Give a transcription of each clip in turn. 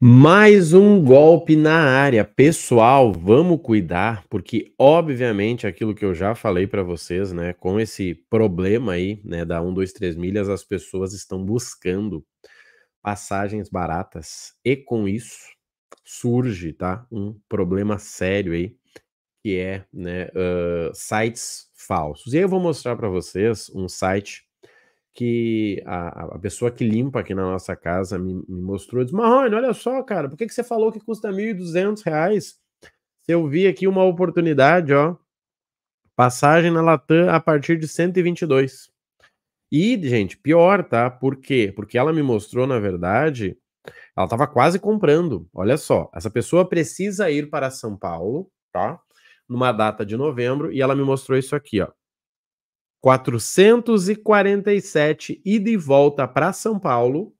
Mais um golpe na área. Pessoal, vamos cuidar, porque obviamente aquilo que eu já falei para vocês, né, com esse problema aí, né, da 1 2 3 milhas, as pessoas estão buscando passagens baratas e com isso surge, tá, um problema sério aí, que é, né, uh, sites falsos. E aí eu vou mostrar para vocês um site que a, a pessoa que limpa aqui na nossa casa me, me mostrou, disse, Marrone, olha só, cara, por que, que você falou que custa R$ 1.200? Eu vi aqui uma oportunidade, ó, passagem na Latam a partir de 122. E, gente, pior, tá? Por quê? Porque ela me mostrou, na verdade, ela estava quase comprando. Olha só, essa pessoa precisa ir para São Paulo, tá? Numa data de novembro, e ela me mostrou isso aqui, ó. 447 ida e volta para São Paulo,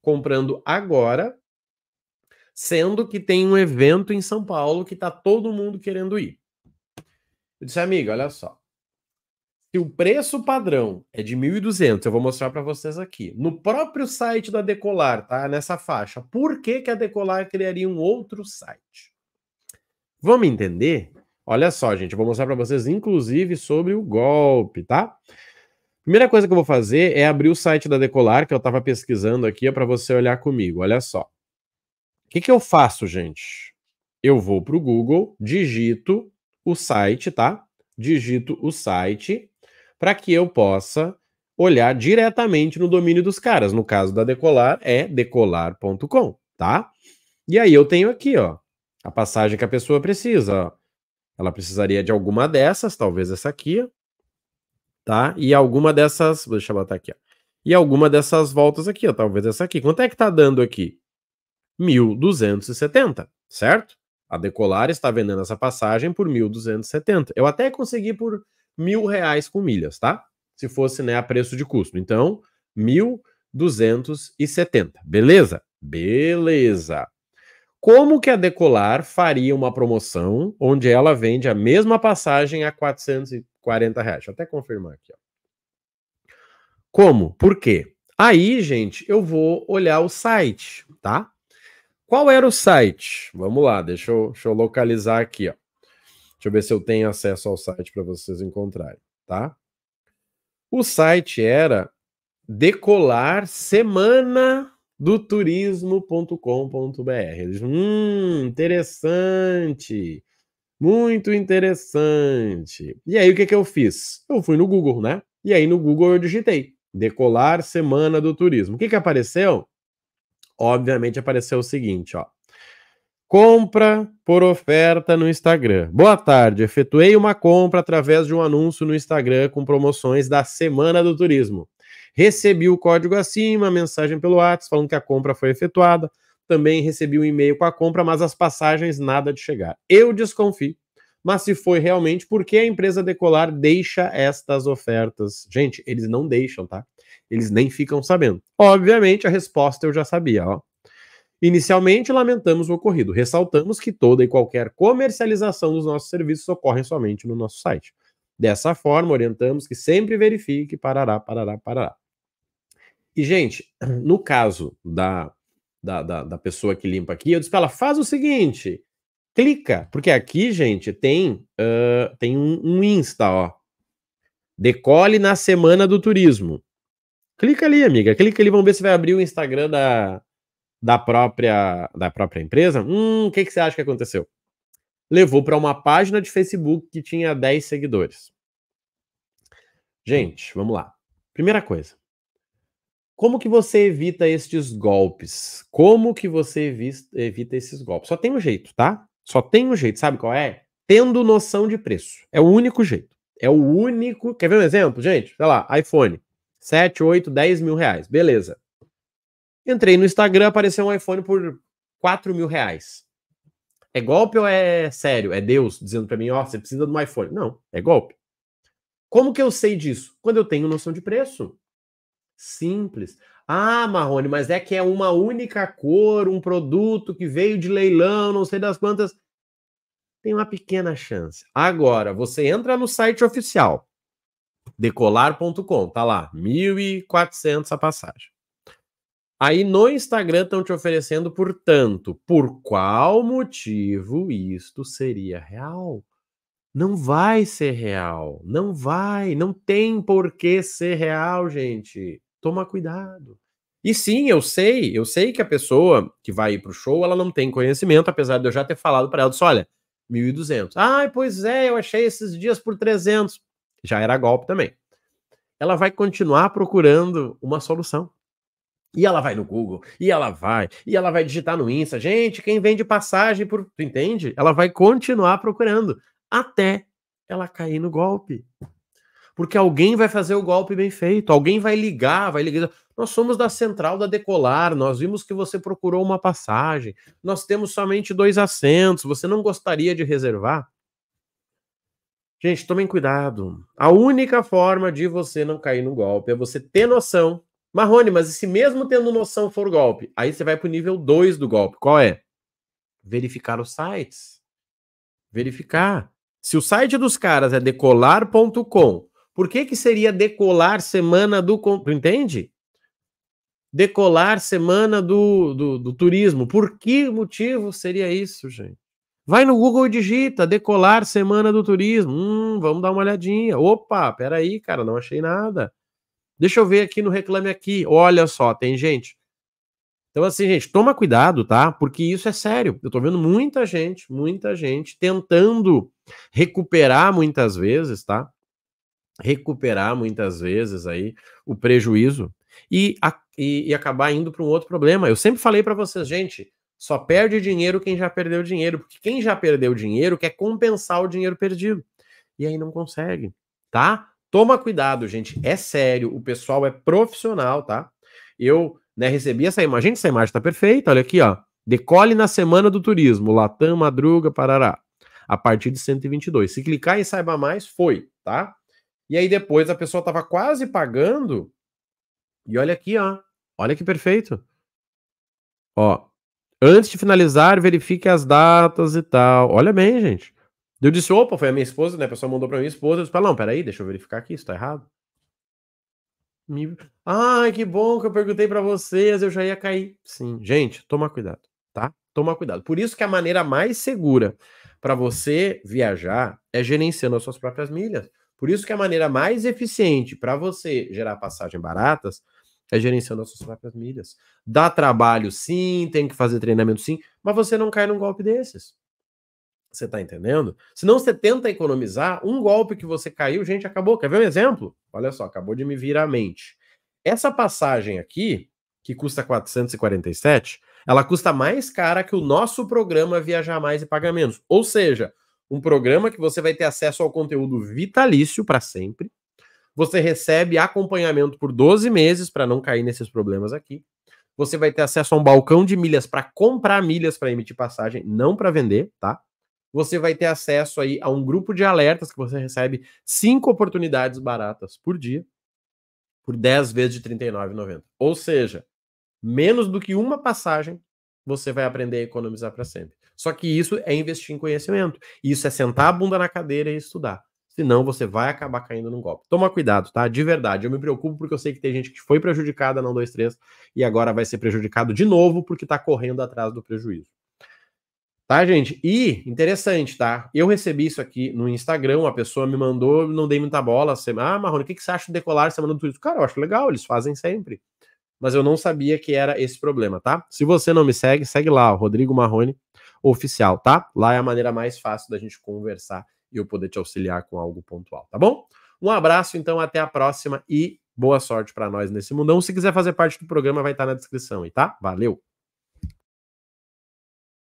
comprando agora, sendo que tem um evento em São Paulo que está todo mundo querendo ir. Eu disse, amiga, olha só. Se o preço padrão é de 1.200, eu vou mostrar para vocês aqui. No próprio site da Decolar, tá? Nessa faixa. Por que, que a Decolar criaria um outro site? Vamos entender Olha só, gente, eu vou mostrar para vocês, inclusive, sobre o golpe, tá? Primeira coisa que eu vou fazer é abrir o site da Decolar, que eu estava pesquisando aqui, é para você olhar comigo. Olha só. O que, que eu faço, gente? Eu vou para o Google, digito o site, tá? Digito o site para que eu possa olhar diretamente no domínio dos caras. No caso da Decolar, é decolar.com, tá? E aí eu tenho aqui, ó, a passagem que a pessoa precisa, ó. Ela precisaria de alguma dessas, talvez essa aqui, tá? E alguma dessas, deixa eu botar aqui, ó. E alguma dessas voltas aqui, ó, talvez essa aqui. Quanto é que tá dando aqui? 1270, certo? A Decolar está vendendo essa passagem por 1270. Eu até consegui por mil reais com milhas, tá? Se fosse né, a preço de custo. Então, 1270. Beleza? Beleza como que a Decolar faria uma promoção onde ela vende a mesma passagem a 440 reais? Deixa eu até confirmar aqui. Ó. Como? Por quê? Aí, gente, eu vou olhar o site, tá? Qual era o site? Vamos lá, deixa eu, deixa eu localizar aqui, ó. Deixa eu ver se eu tenho acesso ao site para vocês encontrarem, tá? O site era decolar semana do turismo.com.br. Eles, hum, interessante. Muito interessante. E aí, o que, que eu fiz? Eu fui no Google, né? E aí, no Google, eu digitei decolar Semana do Turismo. O que, que apareceu? Obviamente, apareceu o seguinte, ó. Compra por oferta no Instagram. Boa tarde. Efetuei uma compra através de um anúncio no Instagram com promoções da Semana do Turismo. Recebi o código acima, a mensagem pelo WhatsApp falando que a compra foi efetuada. Também recebi um e-mail com a compra, mas as passagens nada de chegar. Eu desconfio. Mas se foi realmente, por que a empresa Decolar deixa estas ofertas? Gente, eles não deixam, tá? Eles nem ficam sabendo. Obviamente, a resposta eu já sabia, ó. Inicialmente, lamentamos o ocorrido. Ressaltamos que toda e qualquer comercialização dos nossos serviços ocorre somente no nosso site. Dessa forma, orientamos que sempre verifique, parará, parará, parará. E, gente, no caso da, da, da, da pessoa que limpa aqui, eu disse para ela: faz o seguinte, clica, porque aqui, gente, tem, uh, tem um, um Insta, ó. Decole na semana do turismo. Clica ali, amiga. Clica ali, vamos ver se vai abrir o Instagram da, da própria da própria empresa. Hum, o que, que você acha que aconteceu? Levou para uma página de Facebook que tinha 10 seguidores. Gente, vamos lá. Primeira coisa. Como que você evita estes golpes? Como que você evita esses golpes? Só tem um jeito, tá? Só tem um jeito, sabe qual é? Tendo noção de preço. É o único jeito. É o único. Quer ver um exemplo, gente? Sei lá, iPhone. 7, 8, 10 mil reais. Beleza. Entrei no Instagram, apareceu um iPhone por 4 mil reais. É golpe ou é sério? É Deus dizendo para mim, ó, oh, você precisa de um iPhone. Não, é golpe. Como que eu sei disso? Quando eu tenho noção de preço simples. Ah, Marrone, mas é que é uma única cor, um produto que veio de leilão, não sei das quantas. Tem uma pequena chance. Agora, você entra no site oficial, decolar.com, tá lá, 1.400 a passagem. Aí no Instagram estão te oferecendo, portanto, por qual motivo isto seria real? Não vai ser real, não vai, não tem por que ser real, gente. Toma cuidado. E sim, eu sei, eu sei que a pessoa que vai ir pro show, ela não tem conhecimento, apesar de eu já ter falado para ela, disse, olha, 1.200. Ai, ah, pois é, eu achei esses dias por 300. Já era golpe também. Ela vai continuar procurando uma solução. E ela vai no Google, e ela vai, e ela vai digitar no Insta. Gente, quem vende passagem por. Tu entende? Ela vai continuar procurando até ela cair no golpe porque alguém vai fazer o golpe bem feito, alguém vai ligar, vai ligar. Nós somos da central da Decolar, nós vimos que você procurou uma passagem, nós temos somente dois assentos, você não gostaria de reservar? Gente, tomem cuidado. A única forma de você não cair no golpe é você ter noção. Marrone, mas e se mesmo tendo noção for golpe? Aí você vai para o nível 2 do golpe. Qual é? Verificar os sites. Verificar. Se o site dos caras é decolar.com por que, que seria decolar semana do. Entende? Decolar semana do, do, do turismo. Por que motivo seria isso, gente? Vai no Google e digita decolar semana do turismo. Hum, vamos dar uma olhadinha. Opa, peraí, cara, não achei nada. Deixa eu ver aqui no Reclame Aqui. Olha só, tem gente. Então, assim, gente, toma cuidado, tá? Porque isso é sério. Eu tô vendo muita gente, muita gente tentando recuperar muitas vezes, tá? recuperar muitas vezes aí o prejuízo e, a, e, e acabar indo para um outro problema. Eu sempre falei para vocês, gente, só perde dinheiro quem já perdeu dinheiro, porque quem já perdeu dinheiro quer compensar o dinheiro perdido e aí não consegue, tá? Toma cuidado, gente, é sério, o pessoal é profissional, tá? Eu, né, recebi essa imagem, essa imagem tá perfeita, olha aqui, ó. Decole na semana do turismo, Latam, Madruga, Parará, a partir de 122. Se clicar em saiba mais, foi, tá? E aí depois a pessoa estava quase pagando. E olha aqui, ó. Olha que perfeito. Ó. Antes de finalizar, verifique as datas e tal. Olha bem, gente. Eu disse, opa, foi a minha esposa, né? A pessoa mandou para minha esposa. Eu disse, não, peraí, deixa eu verificar aqui, isso tá errado. Me... Ai, que bom que eu perguntei para vocês, eu já ia cair. Sim, gente, toma cuidado, tá? Toma cuidado. Por isso que a maneira mais segura para você viajar é gerenciando as suas próprias milhas. Por isso que a maneira mais eficiente para você gerar passagem baratas é gerenciando as suas próprias milhas. Dá trabalho sim, tem que fazer treinamento sim, mas você não cai num golpe desses. Você está entendendo? Se não você tenta economizar, um golpe que você caiu, gente, acabou. Quer ver um exemplo? Olha só, acabou de me vir à mente. Essa passagem aqui, que custa 447, ela custa mais cara que o nosso programa Viajar Mais e Pagar Menos. Ou seja, um programa que você vai ter acesso ao conteúdo vitalício para sempre. Você recebe acompanhamento por 12 meses para não cair nesses problemas aqui. Você vai ter acesso a um balcão de milhas para comprar milhas para emitir passagem, não para vender, tá? Você vai ter acesso aí a um grupo de alertas que você recebe cinco oportunidades baratas por dia por 10 vezes de R$ 39,90. Ou seja, menos do que uma passagem você vai aprender a economizar para sempre. Só que isso é investir em conhecimento. Isso é sentar a bunda na cadeira e estudar. Senão você vai acabar caindo num golpe. Toma cuidado, tá? De verdade. Eu me preocupo porque eu sei que tem gente que foi prejudicada na 123 e agora vai ser prejudicado de novo porque tá correndo atrás do prejuízo. Tá, gente? E interessante, tá? Eu recebi isso aqui no Instagram, uma pessoa me mandou, não dei muita bola. Assim, ah, Marrone, o que, que você acha do decolar semana do Twitter? Cara, eu acho legal, eles fazem sempre. Mas eu não sabia que era esse problema, tá? Se você não me segue, segue lá, Rodrigo Marrone, oficial, tá? Lá é a maneira mais fácil da gente conversar e eu poder te auxiliar com algo pontual, tá bom? Um abraço, então, até a próxima e boa sorte para nós nesse mundão. Se quiser fazer parte do programa, vai estar tá na descrição aí, tá? Valeu!